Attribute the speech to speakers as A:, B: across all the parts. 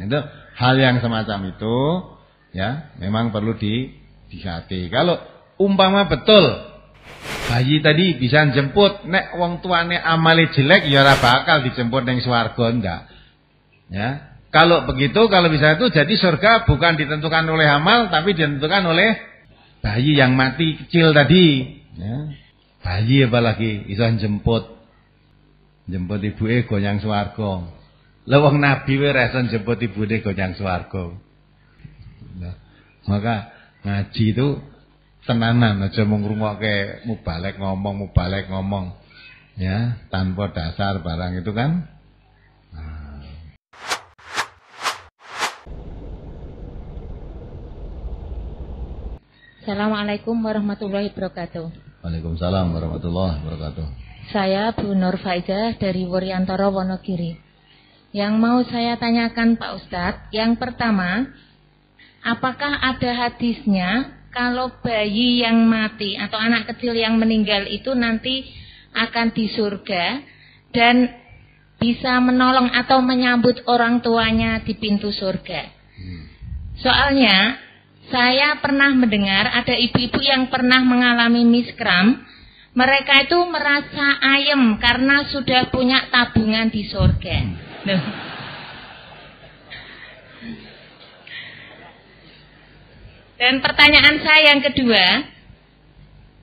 A: Itu hal yang semacam itu ya memang perlu di dihati. Kalau umpama betul bayi tadi bisa jemput nek wong tuane amale jelek ya ora bakal dijemput ning swarga ndak. Ya. Kalau begitu kalau bisa itu jadi surga bukan ditentukan oleh amal tapi ditentukan oleh bayi yang mati kecil tadi, ya. Bayi apalagi bisa jemput jemput ibu ibuke yang swarga. Lah wong nabi wae resen jemput ibune gonyang swarga. Nah, maka ngaji itu tenanan aja mung ngrungokke mubalek ngomong mubalek ngomong ya tanpa dasar barang itu kan
B: Assalamualaikum warahmatullahi wabarakatuh
A: Waalaikumsalam warahmatullahi wabarakatuh
B: Saya Bu Nur Faizah dari Wuryantoro Wonogiri yang mau saya tanyakan Pak Ustadz, yang pertama, apakah ada hadisnya kalau bayi yang mati atau anak kecil yang meninggal itu nanti akan di surga dan bisa menolong atau menyambut orang tuanya di pintu surga. Hmm. Soalnya saya pernah mendengar ada ibu-ibu yang pernah mengalami miskram mereka itu merasa ayem karena sudah punya tabungan di surga. Hmm. Dan pertanyaan saya yang kedua,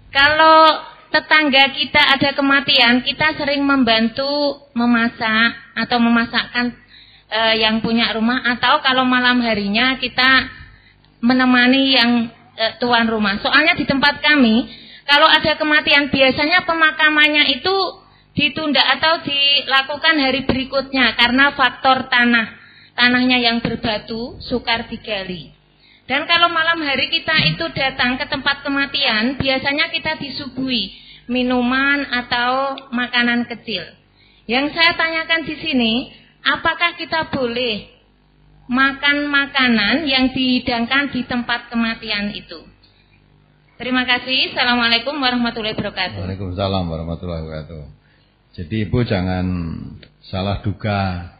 B: kalau tetangga kita ada kematian, kita sering membantu memasak atau memasakkan e, yang punya rumah, atau kalau malam harinya kita menemani yang e, tuan rumah. Soalnya di tempat kami kalau ada kematian biasanya pemakamannya itu ditunda atau dilakukan hari berikutnya karena faktor tanah. Tanahnya yang berbatu, sukar digali. Dan kalau malam hari kita itu datang ke tempat kematian, biasanya kita disuguhi minuman atau makanan kecil. Yang saya tanyakan di sini, apakah kita boleh makan makanan yang dihidangkan di tempat kematian itu? Terima kasih. Assalamualaikum warahmatullahi wabarakatuh.
A: Waalaikumsalam warahmatullahi wabarakatuh. Jadi ibu jangan salah duga.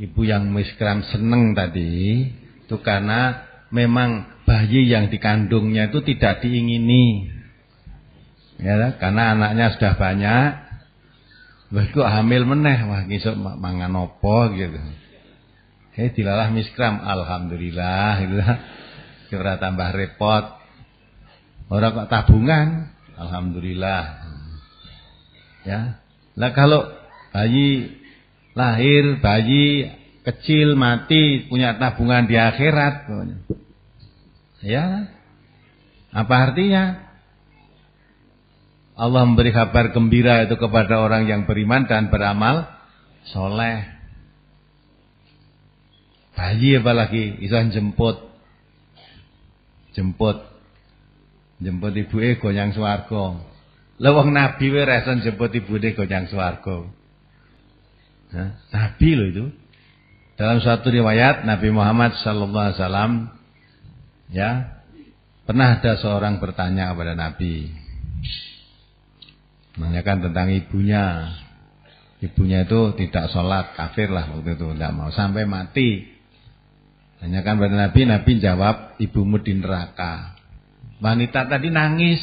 A: Ibu yang miskram seneng tadi itu karena memang bayi yang dikandungnya itu tidak diingini. Ya, karena anaknya sudah banyak. Wah, kok hamil meneh, wah besok mangan opo gitu. Eh dilalah miskram, alhamdulillah gitu. Kira tambah repot Orang kok tabungan, alhamdulillah. Ya. Lah kalau bayi lahir, bayi kecil mati punya tabungan di akhirat Ya. Apa artinya? Allah memberi kabar gembira itu kepada orang yang beriman dan beramal soleh. Bayi apalagi, itu jemput. Jemput jemput ibu gonyang swarga. Lah wong nabi we reson jemput ibu gonyang swarga. Nah, nabi lo itu. Dalam suatu riwayat Nabi Muhammad sallallahu alaihi wasallam ya pernah ada seorang bertanya kepada Nabi menanyakan tentang ibunya. Ibunya itu tidak sholat, kafir lah waktu itu, tidak mau sampai mati. Tanyakan pada Nabi, Nabi jawab, ibumu di neraka. Wanita tadi nangis.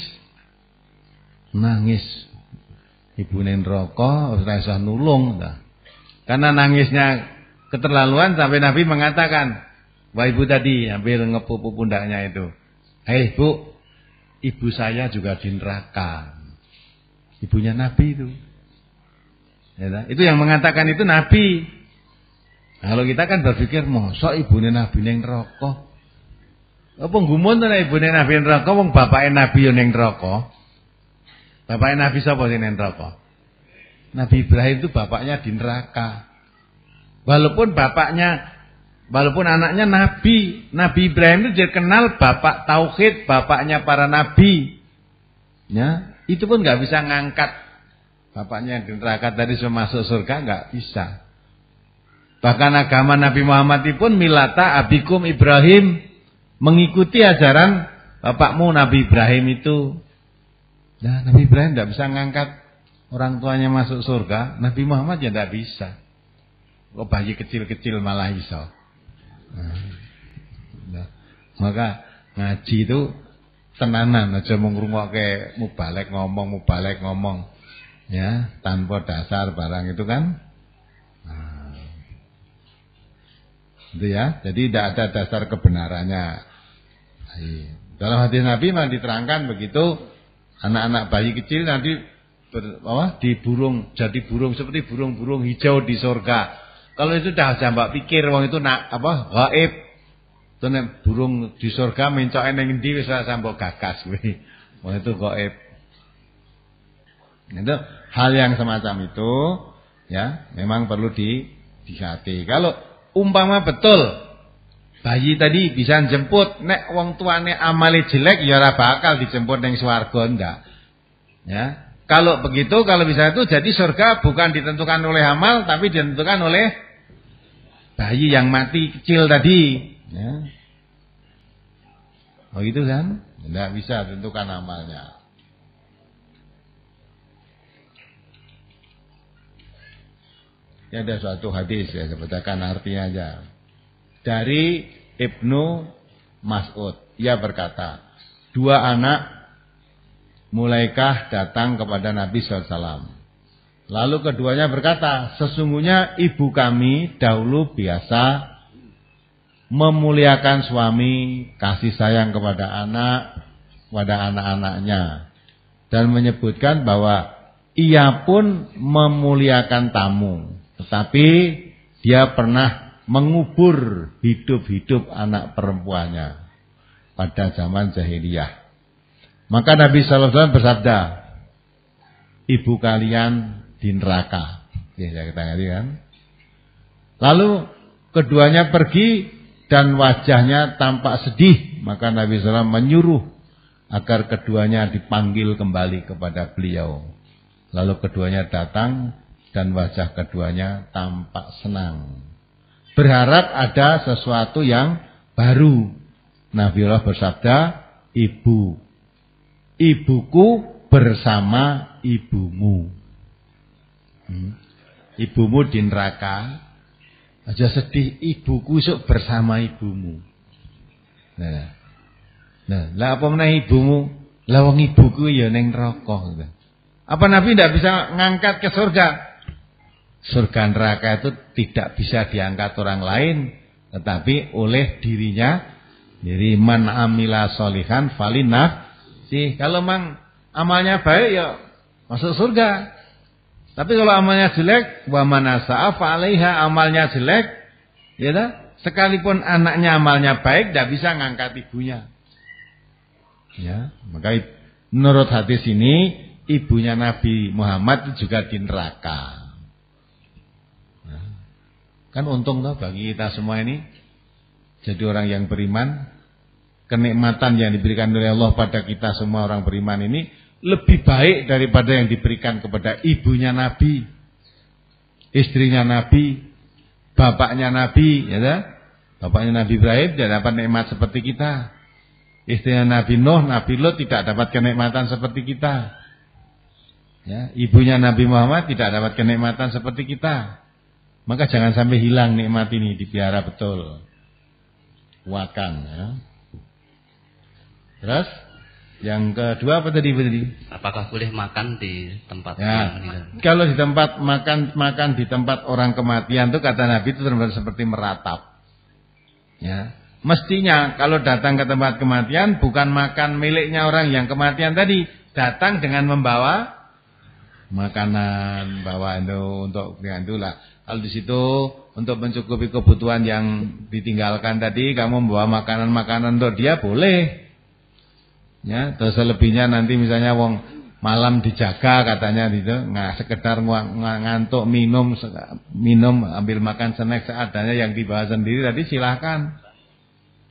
A: Nangis. Ibu neng ora iso nulung ta. Karena nangisnya keterlaluan sampai Nabi mengatakan, "Wah ibu tadi ambil ngepupu pundaknya itu. Hei eh, Bu, ibu saya juga di neraka." Ibunya Nabi itu. Ya, itu yang mengatakan itu Nabi. Kalau kita kan berpikir, mosok ibunya Nabi yang rokok apa gumun ta ibune Nabi neraka wong bapake Nabi yo ning neraka. Bapake Nabi sapa sing ning neraka? Nabi Ibrahim itu bapaknya di neraka. Walaupun bapaknya walaupun anaknya nabi, Nabi Ibrahim itu dia kenal bapak tauhid, bapaknya para nabi. Ya, itu pun nggak bisa ngangkat bapaknya yang di neraka tadi masuk surga nggak bisa. Bahkan agama Nabi Muhammad pun milata abikum Ibrahim mengikuti ajaran bapakmu Nabi Ibrahim itu. Nah, Nabi Ibrahim tidak bisa mengangkat orang tuanya masuk surga, Nabi Muhammad ya tidak bisa. Kok bayi kecil-kecil malah iso. Nah, maka ngaji itu tenanan aja mengrungok ke mubalek ngomong mubalek ngomong ya tanpa dasar barang itu kan nah, itu ya jadi tidak ada dasar kebenarannya Iya. Dalam hadis Nabi memang diterangkan begitu anak-anak bayi kecil nanti ber, apa, di burung jadi burung seperti burung-burung hijau di sorga. Kalau itu dah jambak pikir wong itu nak apa gaib. Itu burung di sorga mencoke ning endi wis sambok gagas kuwi. Wong itu gaib. Itu hal yang semacam itu ya memang perlu di dihati. Kalau umpama betul Bayi tadi bisa jemput nek wong tuane amale jelek ya ora bakal dijemput ning swarga ndak. Ya. Kalau begitu kalau bisa itu jadi surga bukan ditentukan oleh amal tapi ditentukan oleh bayi yang mati kecil tadi, ya. Oh gitu kan? Tidak bisa ditentukan amalnya. Ya ada suatu hadis ya, saya artinya aja dari Ibnu Mas'ud. Ia berkata, dua anak mulaikah datang kepada Nabi SAW. Lalu keduanya berkata, sesungguhnya ibu kami dahulu biasa memuliakan suami, kasih sayang kepada anak, kepada anak-anaknya. Dan menyebutkan bahwa ia pun memuliakan tamu. Tetapi dia pernah mengubur hidup-hidup anak perempuannya pada zaman jahiliyah. Maka Nabi Shallallahu Alaihi Wasallam bersabda, ibu kalian di neraka. Ya, kita ngerti kan? Lalu keduanya pergi dan wajahnya tampak sedih. Maka Nabi SAW menyuruh agar keduanya dipanggil kembali kepada beliau. Lalu keduanya datang dan wajah keduanya tampak senang berharap ada sesuatu yang baru. Nabi Allah bersabda, ibu. Ibuku bersama ibumu. Hmm. Ibumu di neraka. Aja sedih, ibuku sok bersama ibumu. Nah, nah, nah lah apa menaik ibumu? Lawang ibuku ya neng rokok. Gitu. Apa Nabi tidak bisa ngangkat ke surga? surga neraka itu tidak bisa diangkat orang lain tetapi oleh dirinya jadi man amila solihan falinah sih kalau mang amalnya baik ya masuk surga tapi kalau amalnya jelek wa manasa'a alaiha amalnya jelek ya tak? sekalipun anaknya amalnya baik tidak bisa ngangkat ibunya ya maka menurut hadis ini ibunya Nabi Muhammad juga di neraka Kan untung toh bagi kita semua ini jadi orang yang beriman, kenikmatan yang diberikan oleh Allah pada kita semua orang beriman ini lebih baik daripada yang diberikan kepada ibunya Nabi, istrinya Nabi, bapaknya Nabi, ya da Bapaknya Nabi Ibrahim tidak dapat nikmat seperti kita. Istrinya Nabi Nuh, Nabi Lot tidak dapat kenikmatan seperti kita. Ya, ibunya Nabi Muhammad tidak dapat kenikmatan seperti kita. Maka jangan sampai hilang nikmat ini di dipelihara betul. Kuatkan ya. Terus yang kedua apa tadi tadi? Apakah boleh makan di tempat ya. Yang kalau di tempat makan makan di tempat orang kematian tuh kata Nabi itu termasuk seperti meratap. Ya. Mestinya kalau datang ke tempat kematian bukan makan miliknya orang yang kematian tadi, datang dengan membawa makanan, bawa itu untuk ya itulah kalau di situ untuk mencukupi kebutuhan yang ditinggalkan tadi, kamu membawa makanan-makanan untuk dia boleh. Ya, terus selebihnya nanti misalnya wong malam dijaga katanya gitu, nggak sekedar ngantuk minum minum ambil makan snack seadanya yang dibahas sendiri tadi silahkan.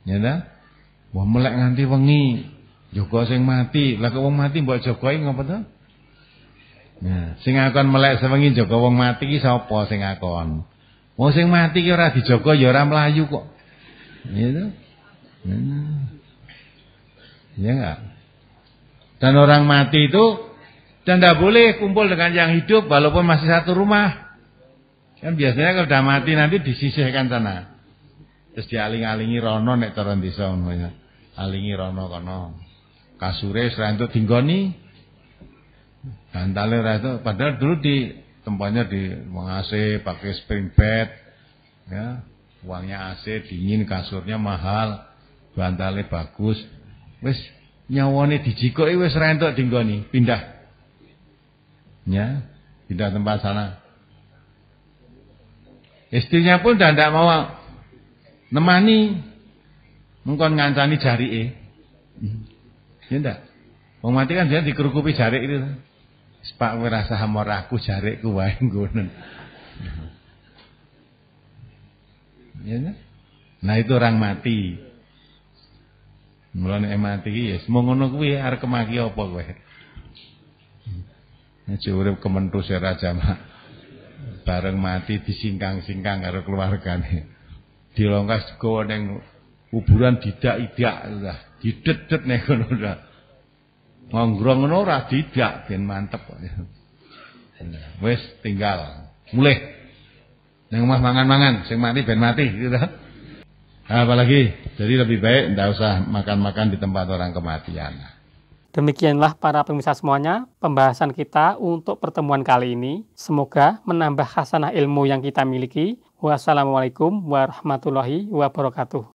A: Ya dah. Wah melek nganti wengi, Joko sing mati. Lah wong mati buat Jokowi ngapa tuh? Nah, sing ngakon melek sewengi Joko wong mati ki sapa sing ngakon? Wong sing mati ki ora Joko ya ora mlayu kok. Gitu. Hmm. Ya enggak? Dan orang mati itu dan tidak boleh kumpul dengan yang hidup walaupun masih satu rumah. Kan biasanya kalau udah mati nanti disisihkan sana. Terus dialing-alingi rono nek turun desa Alingi rono kono. Kasure serantuk tinggoni bantalnya itu padahal dulu di tempatnya di ruang AC pakai spring bed ya uangnya AC dingin kasurnya mahal bantalnya bagus wes nyawane dijiko, wes wis rentok dinggoni pindah ya pindah tempat sana istrinya pun dah tidak mau nemani mungkin ngancani jari eh ya enggak Wong mati kan dia dikerukupi jari itu Pak merasa hamor aku jarik ku wae nggonen. Nah itu orang mati. Mulane e mati ki yes, mung ngono kuwi arek kemaki apa kowe. Aja urip kementu sira jamaah. Bareng mati disingkang-singkang karo keluargane. Dilongkas go ning kuburan didak idak lah, didedet nek ngono Ngonggrong ngono ora didak ben mantep kok. Wis tinggal. mulai Yang rumah mangan-mangan, sing mati ben mati gitu. Nah, apalagi jadi lebih baik tidak usah makan-makan di tempat orang kematian. Demikianlah para pemirsa semuanya pembahasan kita untuk pertemuan kali ini.
B: Semoga menambah khasanah ilmu yang kita miliki. Wassalamualaikum warahmatullahi wabarakatuh.